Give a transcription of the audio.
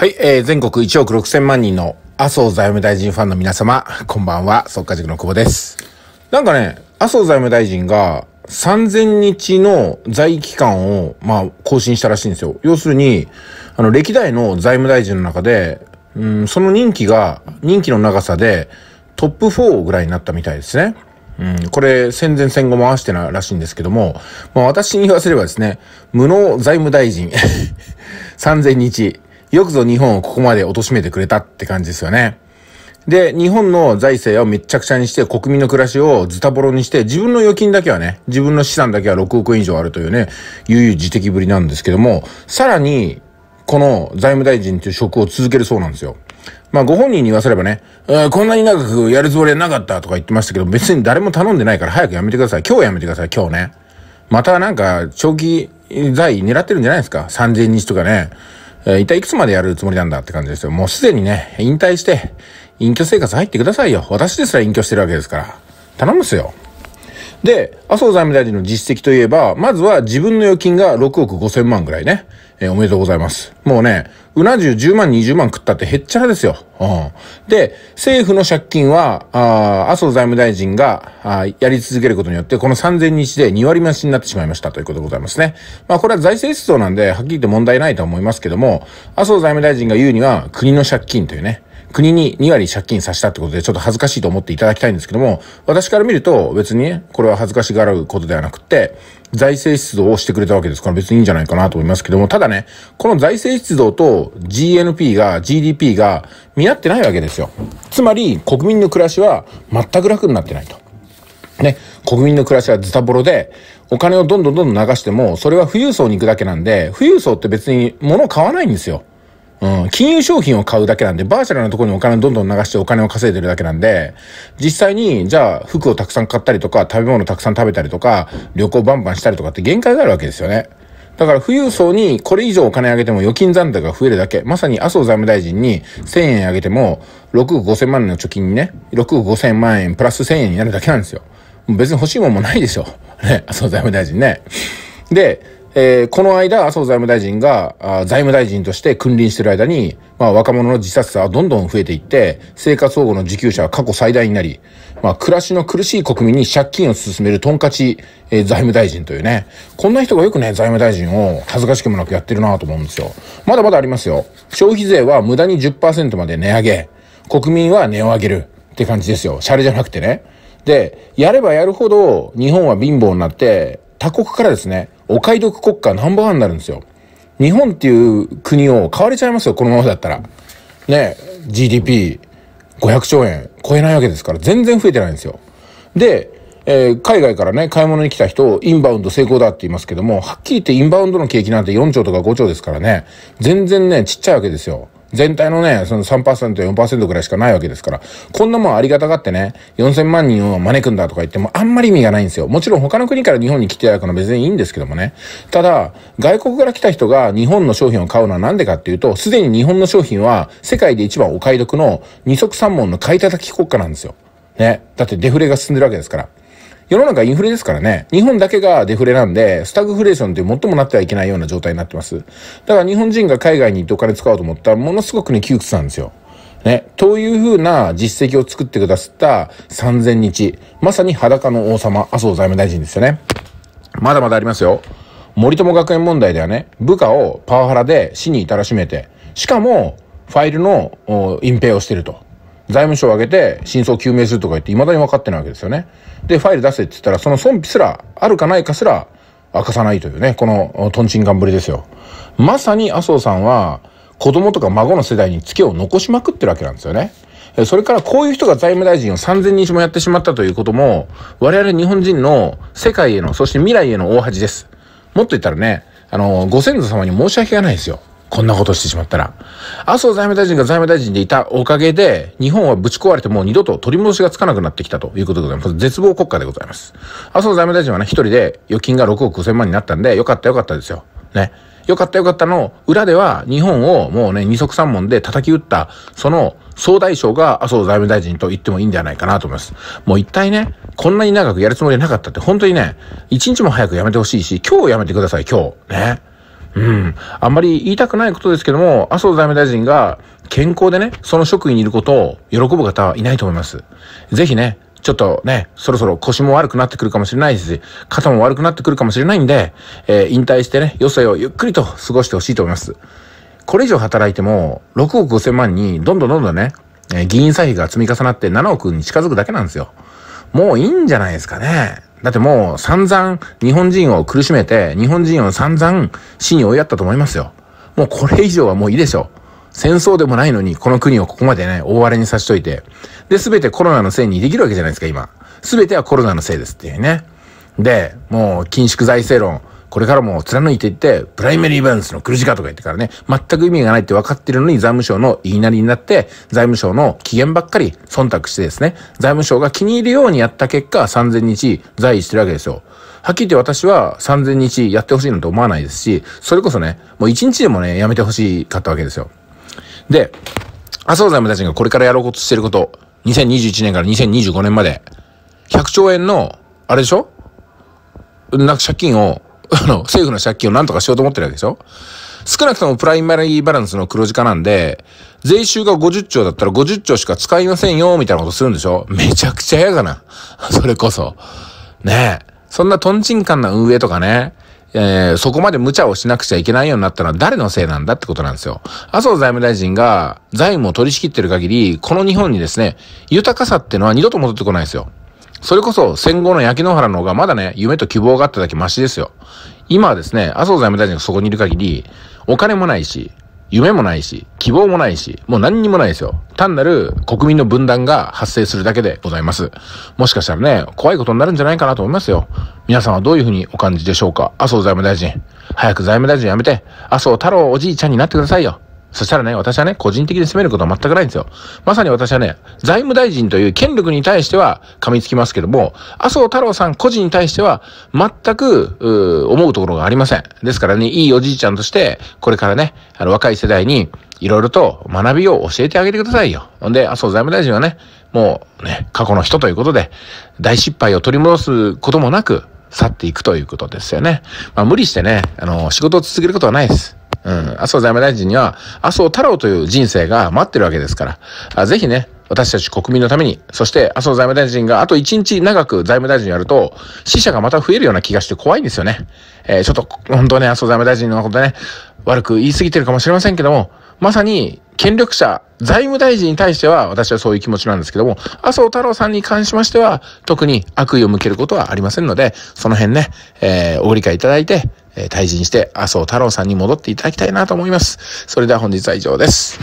はい、えー、全国1億6000万人の麻生財務大臣ファンの皆様、こんばんは、速稼塾の久保です。なんかね、麻生財務大臣が3000日の在期間を、まあ、更新したらしいんですよ。要するに、あの、歴代の財務大臣の中で、うん、その任期が、任期の長さで、トップ4ぐらいになったみたいですね。うん、これ、戦前戦後回してならしいんですけども、まあ、私に言わせればですね、無能財務大臣3000 日、よくぞ日本をここまで貶めてくれたって感じですよね。で、日本の財政をめっちゃくちゃにして、国民の暮らしをズタボロにして、自分の預金だけはね、自分の資産だけは6億円以上あるというね、悠々自適ぶりなんですけども、さらに、この財務大臣という職を続けるそうなんですよ。まあ、ご本人に言わせればね、えー、こんなに長くやるつもりはなかったとか言ってましたけど、別に誰も頼んでないから早くやめてください。今日やめてください、今日ね。またなんか、長期財狙ってるんじゃないですか ?3000 日とかね。えー、一体いくつまでやるつもりなんだって感じですよ。もうすでにね、引退して、隠居生活入ってくださいよ。私ですら隠居してるわけですから。頼むっすよ。で、麻生財務大臣の実績といえば、まずは自分の預金が6億5千万ぐらいね。えー、おめでとうございます。もうね、うな重10万、20万食ったってへっちゃらですよ。うん、で、政府の借金は、あ麻生財務大臣があやり続けることによって、この3000日で2割増しになってしまいましたということでございますね。まあ、これは財政出動なんで、はっきり言って問題ないと思いますけども、麻生財務大臣が言うには、国の借金というね、国に2割借金させたってことで、ちょっと恥ずかしいと思っていただきたいんですけども、私から見ると別にね、これは恥ずかしがらうことではなくて、財政出動をしてくれたわけですから別にいいんじゃないかなと思いますけども、ただね、この財政出動と GNP が、GDP が見合ってないわけですよ。つまり、国民の暮らしは全く楽になってないと。ね、国民の暮らしはズタボロで、お金をどんどんどんどん流しても、それは富裕層に行くだけなんで、富裕層って別に物を買わないんですよ。うん、金融商品を買うだけなんで、バーチャルなところにお金をどんどん流してお金を稼いでるだけなんで、実際に、じゃあ、服をたくさん買ったりとか、食べ物たくさん食べたりとか、旅行バンバンしたりとかって限界があるわけですよね。だから富裕層にこれ以上お金あげても預金残高が増えるだけ。まさに麻生財務大臣に1000円あげても6億5000万円の貯金にね、6億5000万円プラス1000円になるだけなんですよ。別に欲しいもんもないでしょ。ね、麻生財務大臣ね。で、えー、この間、麻生財務大臣が財務大臣として君臨してる間に、まあ、若者の自殺者はどんどん増えていって、生活保護の受給者は過去最大になり、まあ、暮らしの苦しい国民に借金を進めるトンカチ、えー、財務大臣というね、こんな人がよくね、財務大臣を恥ずかしくもなくやってるなと思うんですよ。まだまだありますよ。消費税は無駄に10%まで値上げ。国民は値を上げる。って感じですよ。シャレじゃなくてね。で、やればやるほど日本は貧乏になって、他国からですね、お買い得国家ナンバーワンになるんですよ。日本っていう国を買われちゃいますよ、このままだったら。ね、GDP500 兆円超えないわけですから、全然増えてないんですよ。で、えー、海外からね、買い物に来た人、インバウンド成功だって言いますけども、はっきり言ってインバウンドの景気なんて4兆とか5兆ですからね、全然ね、ちっちゃいわけですよ。全体のね、その3%、4%ぐらいしかないわけですから、こんなもんありがたがってね、4000万人を招くんだとか言っても、あんまり意味がないんですよ。もちろん他の国から日本に来ていただくのは別にいいんですけどもね。ただ、外国から来た人が日本の商品を買うのはなんでかっていうと、すでに日本の商品は世界で一番お買い得の二足三門の買い叩き国家なんですよ。ね。だってデフレが進んでるわけですから。世の中インフレですからね。日本だけがデフレなんで、スタグフレーションって最もなってはいけないような状態になってます。だから日本人が海外に行ってお金使おうと思ったら、ものすごくね、窮屈なんですよ。ね、というふうな実績を作ってくださった3000日。まさに裸の王様、麻生財務大臣ですよね。まだまだありますよ。森友学園問題ではね、部下をパワハラで死に至らしめて、しかも、ファイルの隠蔽をしてると。財務省を挙げて真相究明するとか言って未だに分かってないわけですよね。で、ファイル出せって言ったら、その損費すらあるかないかすら明かさないというね、このとんちんかんぶりですよ。まさに麻生さんは、子供とか孫の世代にツケを残しまくってるわけなんですよね。それからこういう人が財務大臣を3000人もやってしまったということも、我々日本人の世界への、そして未来への大恥です。もっと言ったらね、あの、ご先祖様に申し訳がないですよ。こんなことしてしまったら。麻生財務大臣が財務大臣でいたおかげで、日本はぶち壊れてもう二度と取り戻しがつかなくなってきたということでございます。絶望国家でございます。麻生財務大臣はね、一人で預金が6億5千万になったんで、よかったよかったですよ。ね。よかったよかったの裏では日本をもうね、二足三門で叩き打った、その総大将が麻生財務大臣と言ってもいいんではないかなと思います。もう一体ね、こんなに長くやるつもりなかったって、本当にね、一日も早くやめてほしいし、今日やめてください、今日。ね。うん。あんまり言いたくないことですけども、麻生財務大臣が健康でね、その職位にいることを喜ぶ方はいないと思います。ぜひね、ちょっとね、そろそろ腰も悪くなってくるかもしれないし、肩も悪くなってくるかもしれないんで、えー、引退してね、余生をゆっくりと過ごしてほしいと思います。これ以上働いても、6億5千万にどんどんどんどんね、えー、議員歳費が積み重なって7億に近づくだけなんですよ。もういいんじゃないですかね。だってもう散々日本人を苦しめて、日本人を散々死に追いやったと思いますよ。もうこれ以上はもういいでしょう。戦争でもないのに、この国をここまでね、大荒れにさしといて。で、すべてコロナのせいにできるわけじゃないですか、今。すべてはコロナのせいですっていうね。で、もう、緊縮財政論。これからも貫いていって、プライマリーバランスの黒字かとか言ってからね、全く意味がないって分かってるのに財務省の言いなりになって、財務省の機嫌ばっかり忖度してですね、財務省が気に入るようにやった結果、3000日在位してるわけですよ。はっきり言って私は3000日やってほしいなんて思わないですし、それこそね、もう1日でもね、やめてほしかったわけですよ。で、麻生財務大臣がこれからやろうとしてること、2021年から2025年まで、100兆円の、あれでしょな借金をあの、政府の借金を何とかしようと思ってるわけでしょ少なくともプライマリーバランスの黒字化なんで、税収が50兆だったら50兆しか使いませんよ、みたいなことするんでしょめちゃくちゃ嫌だな。それこそ。ねえ。そんなトンチンカンな運営とかね、えー、そこまで無茶をしなくちゃいけないようになったのは誰のせいなんだってことなんですよ。麻生財務大臣が財務を取り仕切ってる限り、この日本にですね、豊かさってのは二度と戻ってこないですよ。それこそ戦後の焼き野原の方がまだね、夢と希望があっただけマシですよ。今はですね、麻生財務大臣がそこにいる限り、お金もないし、夢もないし、希望もないし、もう何にもないですよ。単なる国民の分断が発生するだけでございます。もしかしたらね、怖いことになるんじゃないかなと思いますよ。皆さんはどういうふうにお感じでしょうか麻生財務大臣。早く財務大臣辞めて、麻生太郎おじいちゃんになってくださいよ。そしたらね、私はね、個人的に責めることは全くないんですよ。まさに私はね、財務大臣という権力に対しては噛みつきますけども、麻生太郎さん個人に対しては全く、思うところがありません。ですからね、いいおじいちゃんとして、これからね、あの、若い世代に、いろいろと学びを教えてあげてくださいよ。んで、麻生財務大臣はね、もうね、過去の人ということで、大失敗を取り戻すこともなく、去っていくということですよね。まあ、無理してね、あの、仕事を続けることはないです。うん。麻生財務大臣には、麻生太郎という人生が待ってるわけですから、あぜひね、私たち国民のために、そして麻生財務大臣があと一日長く財務大臣やると、死者がまた増えるような気がして怖いんですよね。えー、ちょっと、本当ね、麻生財務大臣のことね、悪く言い過ぎてるかもしれませんけども、まさに権力者、財務大臣に対しては私はそういう気持ちなんですけども、麻生太郎さんに関しましては特に悪意を向けることはありませんので、その辺ね、えー、ご理解いただいて、えー、退陣して麻生太郎さんに戻っていただきたいなと思います。それでは本日は以上です。